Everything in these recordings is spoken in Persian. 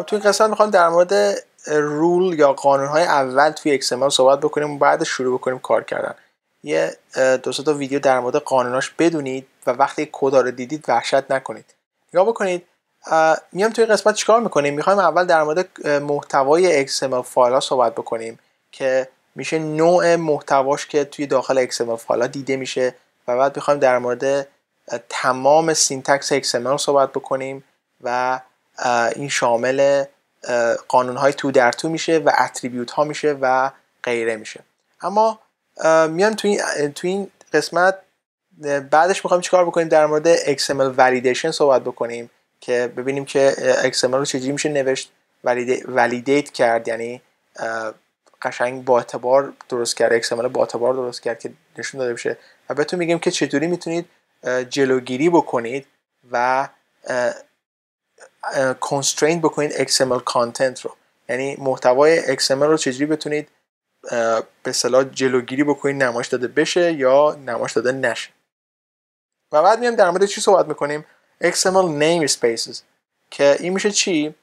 توی خب، تو این قسمت میخوام در مورد رول یا قانون های اول توی XML صحبت بکنیم و بعد شروع بکنیم کار کردن یه دو تا ویدیو در مورد قانوناش بدونید و وقتی کد رو دیدید وحشت نکنید نگاه بکنید میام توی قسمت چیکار میکنیم میخوایم اول در مورد محتوای XML فایل ها صحبت بکنیم که میشه نوع محتواش که توی داخل XML فایل دیده میشه و بعد میخوایم در مورد تمام سینتکس XML صحبت بکنیم و این شامل قانون های تو در تو میشه و اتریبیوت ها میشه و غیره میشه اما میان تو این, تو این قسمت بعدش میخوایم چیکار بکنیم در مورد XML validation صحبت بکنیم که ببینیم که XML رو چجوری میشه نوشت ولیدیت کرد یعنی قشنگ با اعتبار درست کرد XML با اعتبار درست کرد که نشون داده بشه و بهتون میگیم که چطوری میتونید جلوگیری بکنید و کنسترین بکنید XML کانتنت رو یعنی محتوای XML رو چجوری بتونید به صلاح جلوگیری بکنید نمایش داده بشه یا نمایش داده نشه و بعد میام در مورد چی صحبت میکنیم XML name spaces که این میشه چی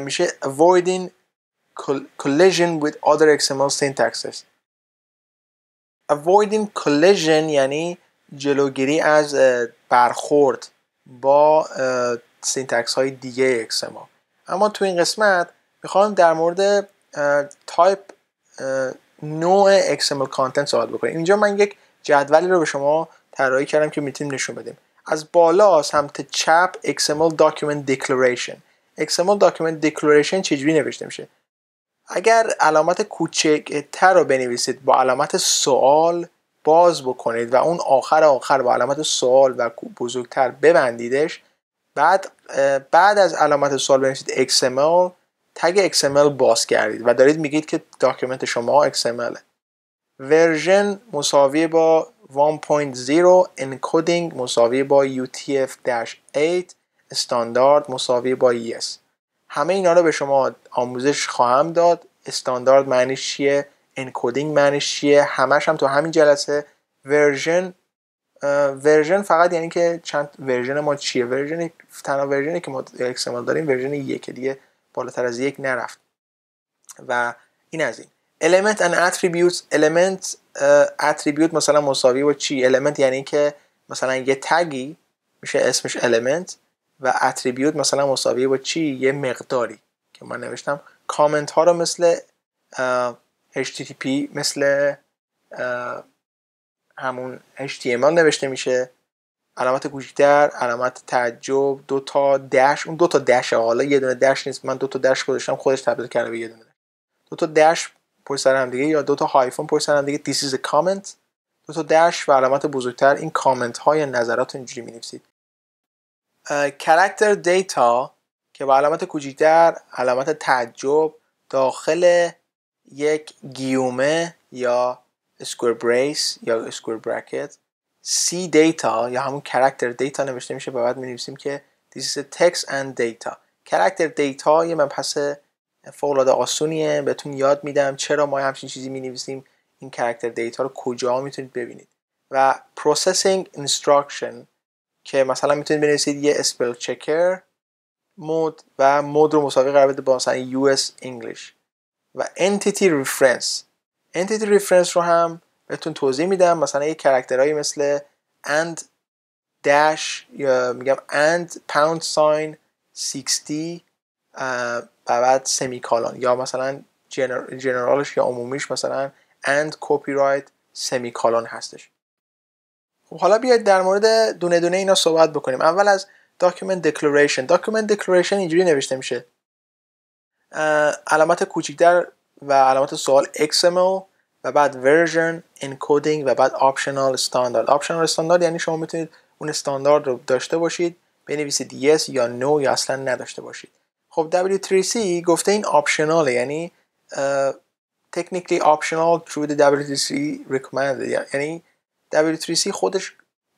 میشه avoiding collision with other XML syntaxes avoiding collision یعنی جلوگیری از برخورد با سینتکس های دیگه XML. اما تو این قسمت میخوام در مورد تایپ نوع XML کانتنت صحبت بکنیم اینجا من یک جدولی رو به شما طراحی کردم که میتونیم نشون بدیم از بالا سمت چپ XML Document Declaration XML Document Declaration چجوری نوشته میشه اگر علامت کوچک تر رو بنویسید با علامت سوال باز بکنید و اون آخر آخر با علامت سوال و بزرگتر ببندیدش بعد بعد از علامت سوال بنویسید XML تگ XML باز کردید و دارید میگید که داکیومنت شما XML ورژن مساوی با 1.0 انکودینگ مساوی با UTF-8 استاندارد مساوی با YES همه اینا رو به شما آموزش خواهم داد استاندارد معنیش چیه انکودینگ معنیش چیه همش هم تو همین جلسه ورژن ورژن فقط یعنی که چند ورژن ما چیه ورژن تنها ورژنی که ما اکسمال داریم ورژن یک دیگه بالاتر از یک نرفت و این از این element and attributes element attribute مثلا مساوی با چی element یعنی که مثلا یه تگی میشه اسمش element و attribute مثلا مساوی با چی یه مقداری که من نوشتم کامنت ها رو مثل http مثل همون HTML نوشته میشه علامت کوچیکتر علامت تعجب دو تا دش اون دو تا دش حالا یه دونه دش نیست من دو تا دش گذاشتم خودش تبدیل کرده به یه دونه دو تا دش پشت هم دیگه یا دو تا هایفون پشت هم دیگه this is a comment دو تا دش و علامت بزرگتر این کامنت های نظرات اینجوری می نویسید کرکتر دیتا که با علامت کوچیکتر علامت تعجب داخل یک گیومه یا square brace یا square bracket c data یا همون character data نوشته میشه بعد می نویسیم که this is a text and data character data یه پس فوق العاده آسونیه بهتون یاد میدم چرا ما همچین چیزی می نویسیم این character دیتا رو کجا میتونید ببینید و processing instruction که مثلا میتونید بنویسید یه spell چکر مود و مود رو مساوی قرار بده با مثلا US English و entity reference entity reference رو هم بهتون توضیح میدم مثلا یه کرکترهایی مثل and dash یا میگم and pound sign 60 و بعد سمیکالان یا مثلا جنرالش یا عمومیش مثلا and copyright سمیکالان هستش خب حالا بیاید در مورد دونه دونه اینا صحبت بکنیم اول از document declaration document declaration اینجوری نوشته میشه علامت کوچیک در و علامت سوال XML و بعد ورژن انکودینگ و بعد آپشنال استاندارد آپشنال استاندارد یعنی شما میتونید اون استاندارد رو داشته باشید بنویسید yes یا نو یا اصلا نداشته باشید خب W3C گفته این آپشناله یعنی تکنیکلی آپشنال through the W3C recommended یعنی W3C خودش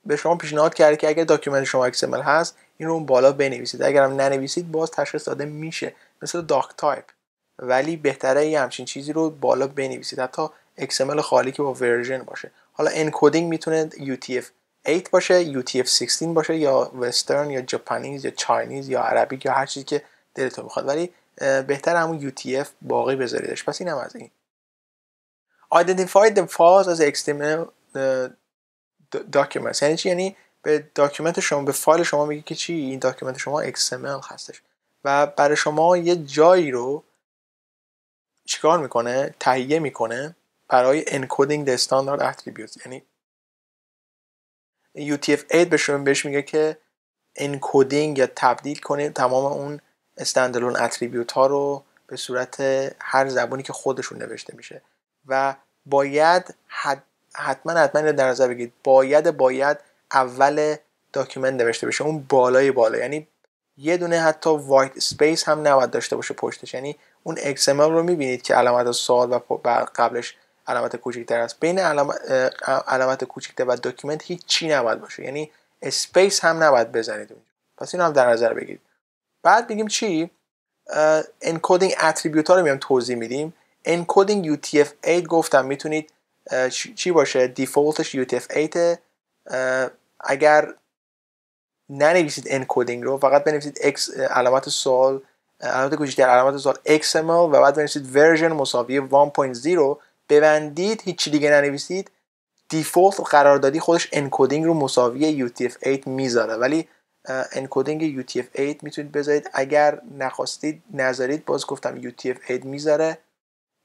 به شما پیشنهاد کرده که اگر داکیومنت شما XML هست این رو اون بالا بنویسید اگر هم ننویسید باز تشخیص داده میشه مثل داک تایپ ولی بهتره یه همچین چیزی رو بالا بنویسید حتی XML خالی که با ورژن باشه حالا انکودینگ میتونه UTF-8 باشه UTF-16 باشه یا وسترن یا جاپانیز یا چاینیز یا عربی یا هر چیزی که دلتون بخواد ولی بهتر همون UTF باقی بذاریدش پس اینم از این Identify the files as XML documents یعنی چی یعنی به داکیومنت شما به فایل شما میگه که چی این داکیومنت شما XML هستش و برای شما یه جایی رو چیکار میکنه تهیه میکنه برای انکودینگ the استاندارد attributes یعنی UTF-8 بهش بهش میگه که انکودینگ یا تبدیل کنه تمام اون استندالون اتریبیوت ها رو به صورت هر زبانی که خودشون نوشته میشه و باید حد حتما حتما در نظر بگیرید باید باید اول داکیومنت نوشته بشه اون بالای بالا یعنی یه دونه حتی وایت اسپیس هم نباید داشته باشه پشتش یعنی اون XML رو میبینید که علامت سوال و قبلش علامت کوچکتر است بین علامت کوچکتر و داکیومنت هیچ چی نباید باشه یعنی اسپیس هم نباید بزنید اونجا پس اینو هم در نظر بگیرید بعد بگیم چی انکودینگ اتریبیوت ها رو میام توضیح میدیم انکودینگ UTF8 گفتم میتونید چی باشه دیفلتش UTF8 اگر ننویسید انکودینگ رو فقط بنویسید x علامت سوال علامت کوچیک در علامت سوال XML و بعد بنویسید ورژن مساوی 1.0 ببندید هیچی دیگه ننویسید دیفالت قراردادی خودش انکودینگ رو مساوی UTF-8 میذاره ولی انکودینگ UTF-8 میتونید بذارید اگر نخواستید نذارید باز گفتم UTF-8 میذاره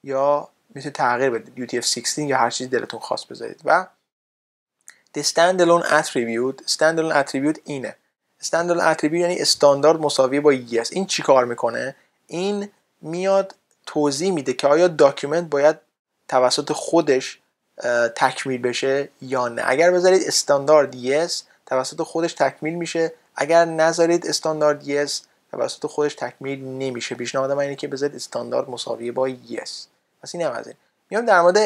یا میتونید تغییر بدید UTF-16 یا هر چیزی دلتون خواست بذارید و the standalone attribute standalone attribute اینه standalone attribute یعنی استاندارد مساوی با yes این چی کار میکنه این میاد توضیح میده که آیا داکیومنت باید توسط خودش تکمیل بشه یا نه اگر بذارید استاندارد yes توسط خودش تکمیل میشه اگر نذارید استاندارد yes توسط خودش تکمیل نمیشه پیشنهاد من که بذارید استاندارد مساوی با yes پس این هم از این میام در مورد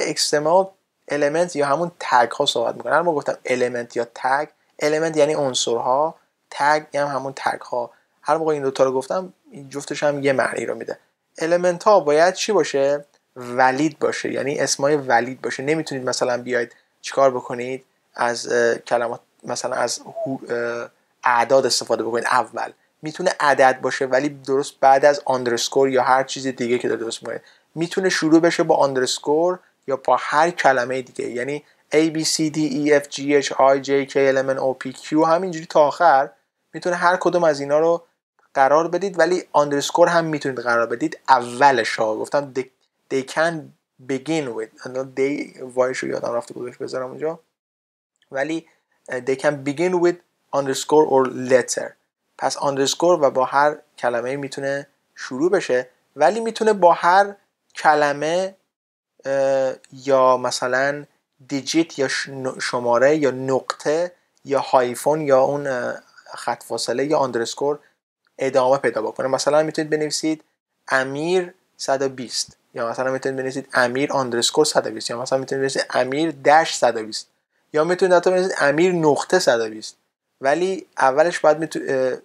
المنت یا همون تگ ها صحبت میکنه هر موقع گفتم المنت یا تگ المنت یعنی عنصر ها تگ یا یعنی همون تگ ها هر موقع این دوتا رو گفتم این جفتش هم یه معنی رو میده المنت ها باید چی باشه ولید باشه یعنی اسمای ولید باشه نمیتونید مثلا بیاید چیکار بکنید از کلمات مثلا از اعداد استفاده بکنید اول میتونه عدد باشه ولی درست بعد از آندرسکور یا هر چیز دیگه که درست میکنید میتونه شروع بشه با آندرسکور یا با هر کلمه دیگه یعنی A B C D E F G H I J K L M N O P Q همینجوری تا آخر میتونه هر کدوم از اینا رو قرار بدید ولی اندرسکور هم میتونید قرار بدید اولش ها گفتم they, they can begin with they وایش رو یادم رفته بودش بذارم اونجا ولی they can begin with underscore or letter پس underscore و با هر کلمه میتونه شروع بشه ولی میتونه با هر کلمه یا مثلا دیجیت یا شماره یا نقطه یا هایفون یا اون خط فاصله یا اندرسکور ادامه پیدا بکنه مثلا میتونید بنویسید امیر 120 یا مثلا میتونید بنویسید امیر اندرسکور 120 یا مثلا میتونید بنویسید امیر دش 120 یا میتونید حتی بنویسید امیر نقطه 120 ولی اولش باید میتونید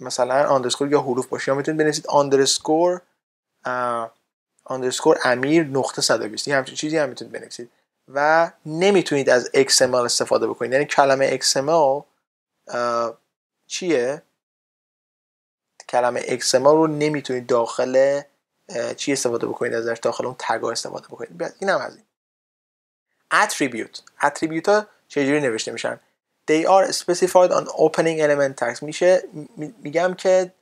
مثلا اندرسکور یا حروف باشه یا میتونید بنویسید اندرسکور underscore امیر نقطه 120 همچین چیزی هم میتونید بنویسید و نمیتونید از XML استفاده بکنید یعنی کلمه XML چیه کلمه XML رو نمیتونید داخل چی استفاده بکنید ازش داخل اون تگا استفاده بکنید این هم از این attribute attribute ها چجوری نوشته میشن they are specified on opening element tags میشه میگم که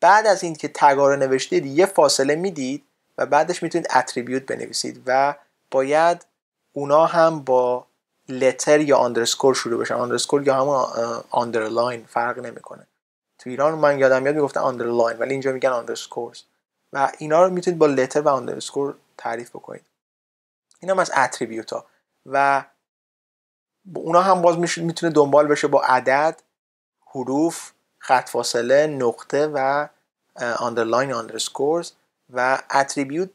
بعد از این که تگا رو نوشتید یه فاصله میدید و بعدش میتونید اتریبیوت بنویسید و باید اونا هم با لتر یا آندرسکور شروع بشن آندرسکور یا همون آندرلاین فرق نمیکنه تو ایران من یادم یاد میگفتن آندرلاین ولی اینجا میگن آندرسکور و اینا رو میتونید با لتر و آندرسکور تعریف بکنید این هم از اتریبیوت ها و اونا هم باز میتونه دنبال بشه با عدد حروف خط فاصله نقطه و آندرلاین آندرسکورز و اتریبیوت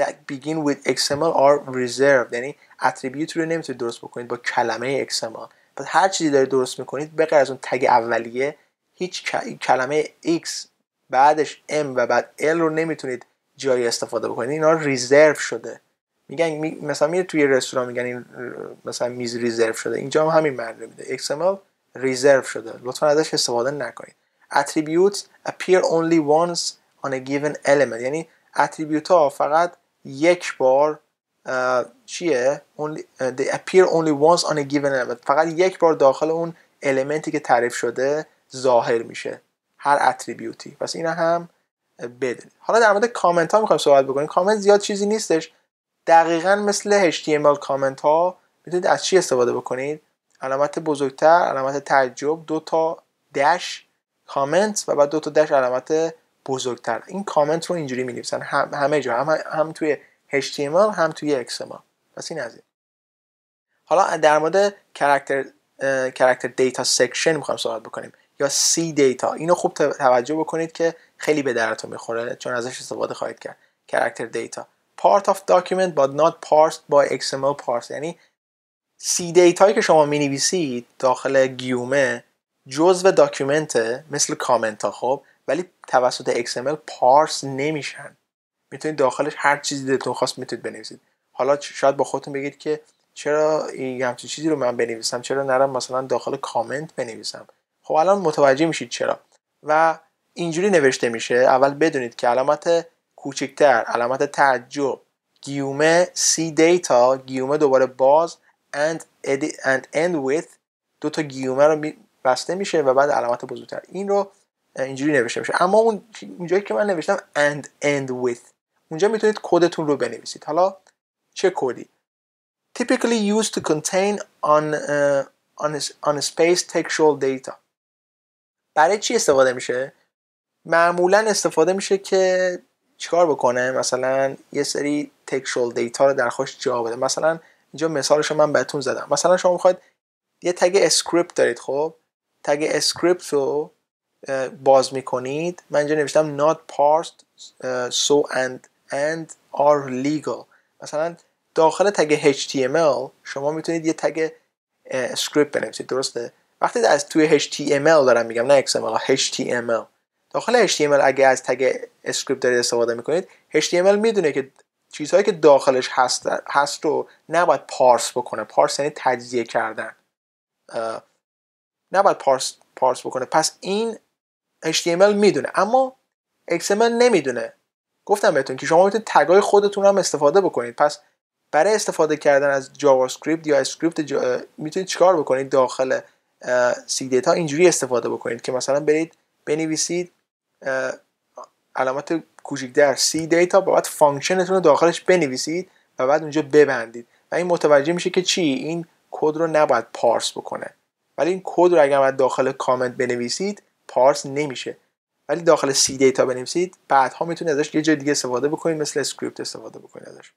that begin with XML are reserved یعنی اتریبیوت رو نمیتونید درست بکنید با کلمه XML پس هر چیزی دارید درست میکنید به از اون تگ اولیه هیچ کلمه X بعدش M و بعد L رو نمیتونید جایی استفاده بکنید اینا ریزرو شده میگن مثلا میره توی رستوران میگن این مثلا میز ریزرو شده اینجا هم همین معنی میده XML ریزرو شده لطفا ازش استفاده نکنید attributes appear only once on a given element یعنی اتریبیوت ها فقط یک بار چیه only, they appear only once on a given element فقط یک بار داخل اون المنتی که تعریف شده ظاهر میشه هر اتریبیوتی پس این هم بدونید حالا در مورد کامنت ها میخوایم صحبت بکنیم کامنت زیاد چیزی نیستش دقیقا مثل HTML کامنت ها میتونید از چی استفاده بکنید علامت بزرگتر علامت تعجب دو تا دش کامنت و بعد دو تا دش علامت بزرگتر این کامنت رو اینجوری می همه جا هم, هم توی HTML هم توی XML پس این از این حالا در مورد کرکتر کرکتر دیتا سکشن میخوام صحبت بکنیم یا سی دیتا اینو خوب توجه بکنید که خیلی به درتون میخوره چون ازش استفاده خواهید کرد کرکتر دیتا part of document but not parsed by XML parse یعنی سی دیتایی که شما می نویسید داخل گیومه جزء داکیومنت مثل کامنت ها خب ولی توسط XML پارس نمیشن میتونید داخلش هر چیزی دلتون خواست میتونید بنویسید حالا شاید با خودتون بگید که چرا این همچین چیزی رو من بنویسم چرا نرم مثلا داخل کامنت بنویسم خب الان متوجه میشید چرا و اینجوری نوشته میشه اول بدونید که علامت کوچکتر علامت تعجب گیومه سی دیتا گیومه دوباره باز and, and end with دو تا گیومه رو بسته میشه و بعد علامت بزرگتر این رو اینجوری نوشته میشه اما اون اینجایی که من نوشتم and end with اونجا میتونید کدتون رو بنویسید حالا چه کدی typically used to contain on uh, on, on space textual data برای چی استفاده میشه معمولا استفاده میشه که چیکار بکنه مثلا یه سری textual دیتا رو درخواست جا بده مثلا اینجا مثالش من بهتون زدم مثلا شما میخواید یه تگ اسکریپت دارید خب تگ اسکریپت رو باز میکنید من اینجا نوشتم not parsed so and and are legal مثلا داخل تگ HTML شما میتونید یه تگ script بنویسید درسته وقتی از توی HTML دارم میگم نه XML HTML داخل HTML اگه از تگ اسکریپت دارید استفاده میکنید HTML میدونه که چیزهایی که داخلش هست هست رو نباید پارس بکنه پارس یعنی تجزیه کردن نباید پارس پارس بکنه پس این HTML میدونه اما XML نمیدونه گفتم بهتون که شما میتونید تگای خودتون هم استفاده بکنید پس برای استفاده کردن از جاوا اسکریپت یا اسکریپت جا... میتونید چیکار بکنید داخل سی دیتا اینجوری استفاده بکنید که مثلا برید بنویسید علامت کوچیک در سی دیتا بعد فانکشنتون رو داخلش بنویسید و بعد اونجا ببندید و این متوجه میشه که چی این کد رو نباید پارس بکنه ولی این کد رو اگر داخل کامنت بنویسید پارس نمیشه ولی داخل سی دیتا بنویسید بعدها میتونید ازش یه جای دیگه استفاده بکنید مثل اسکریپت استفاده بکنید ازش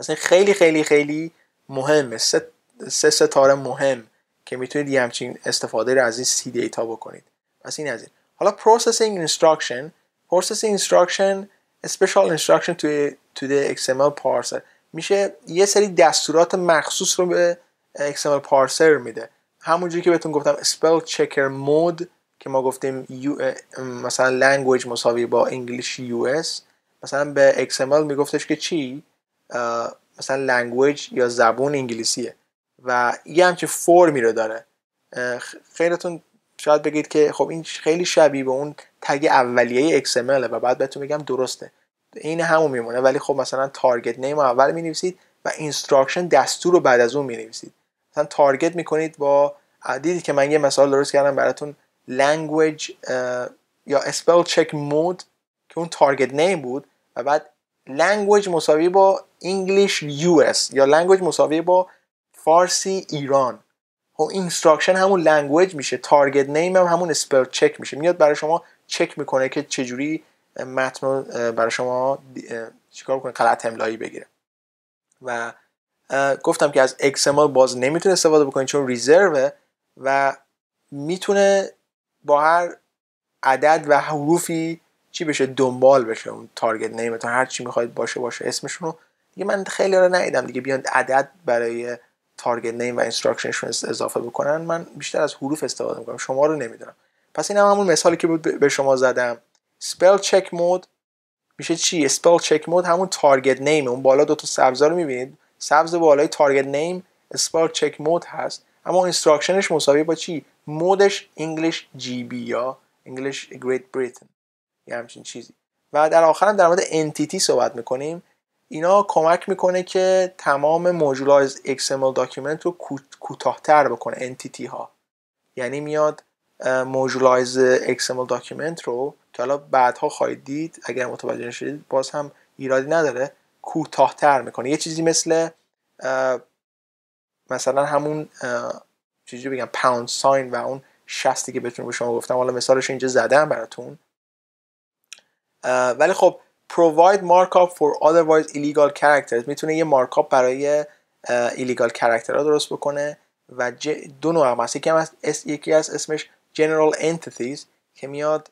مثلا خیلی خیلی خیلی مهمه سه سه ستاره مهم که میتونید یه همچین استفاده رو از این سی دیتا بکنید پس این از این حالا پروسسینگ instruction پروسسینگ instruction special instruction توی تو the XML پارسر میشه یه سری دستورات مخصوص رو به XML پارسر میده همونجوری که بهتون گفتم spell چکر مود که ما گفتیم مثلا لنگویج مساوی با انگلیش یو اس مثلا به XML میگفتش که چی مثلا لنگویج یا زبون انگلیسیه و یه همچه فرمی رو داره خیلیتون شاید بگید که خب این خیلی شبیه به اون تگ اولیه XML و بعد بهتون میگم درسته این همون میمونه ولی خب مثلا تارگت نیم اول مینویسید و اینستراکشن دستور رو بعد از اون مینویسید مثلا تارگت میکنید با دیدید که من یه مثال درست کردم براتون language uh, یا اسپل چک مود که اون تارگت نیم بود و بعد لنگویج مساوی با انگلیش یو یا لنگویج مساوی با فارسی ایران و اینستراکشن همون لنگویج میشه تارگت نیم هم همون اسپل چک میشه میاد برای شما چک میکنه که چجوری متن برای شما چیکار کنه غلط املایی بگیره و گفتم که از XML باز نمیتونه استفاده بکنید چون ریزروه و میتونه با هر عدد و حروفی چی بشه دنبال بشه اون تارگت نیمتون هر چی میخواید باشه باشه اسمشون رو دیگه من خیلی رو ندیدم دیگه بیان عدد برای تارگت نیم و اینستراکشنشون اضافه بکنن من بیشتر از حروف استفاده میکنم شما رو نمیدونم پس این هم همون مثالی که بود به شما زدم سپل چک مود میشه چی اسپل چک مود همون تارگت نیم اون بالا دو تا سبزا رو میبینید سبز بالای تارگت نیم اسپل چک مود هست اما اینستراکشنش مساوی با چی مودش انگلیش جی بی یا انگلیش گریت بریتن یه همچین چیزی و در آخر هم در مورد انتیتی صحبت میکنیم اینا کمک میکنه که تمام موجولایز XML داکیومنت رو کوتاهتر بکنه انتیتی ها یعنی میاد موجولایز XML داکیومنت رو که حالا بعدها خواهید دید اگر متوجه نشدید باز هم ایرادی نداره کوتاهتر میکنه یه چیزی مثل مثلا همون چیزی بگم پاوند ساین و اون شستی که بتونم به شما گفتم حالا مثالش اینجا زدم براتون ولی خب provide markup for otherwise illegal characters میتونه یه مارکاپ برای ایلیگال کرکترها درست بکنه و دو نوع هم هست یکی, یکی از اسمش general entities که میاد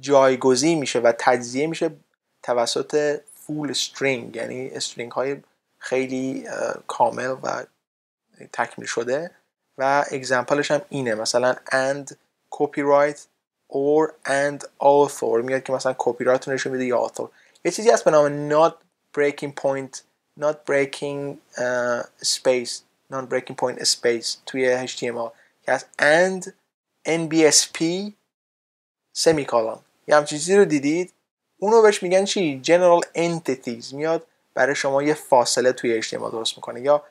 جایگزین میشه و تجزیه میشه توسط فول string یعنی string های خیلی کامل و تکمیل شده و اگزمپلش هم اینه مثلا and copyright or and author میاد که مثلا کپی رایت نشون میده یا author یه چیزی هست به نام not breaking point not breaking uh, space non breaking point space توی HTML که هست and NBSP semicolon یه همچین چیزی رو دیدید اونو بهش میگن چی general entities میاد برای شما یه فاصله توی HTML درست میکنه یا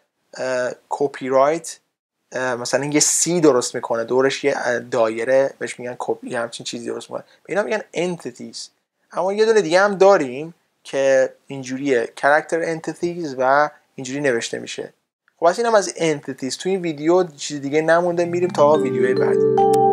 کپی uh, مثلا یه سی درست میکنه دورش یه دایره بهش میگن کپی همچین چیزی درست میکنه به اینا میگن انتیتیز اما یه دونه دیگه هم داریم که اینجوریه کرکتر انتیتیز و اینجوری نوشته میشه خب این هم از انتیتیز تو این ویدیو چیز دیگه نمونده میریم تا ویدیوی بعدی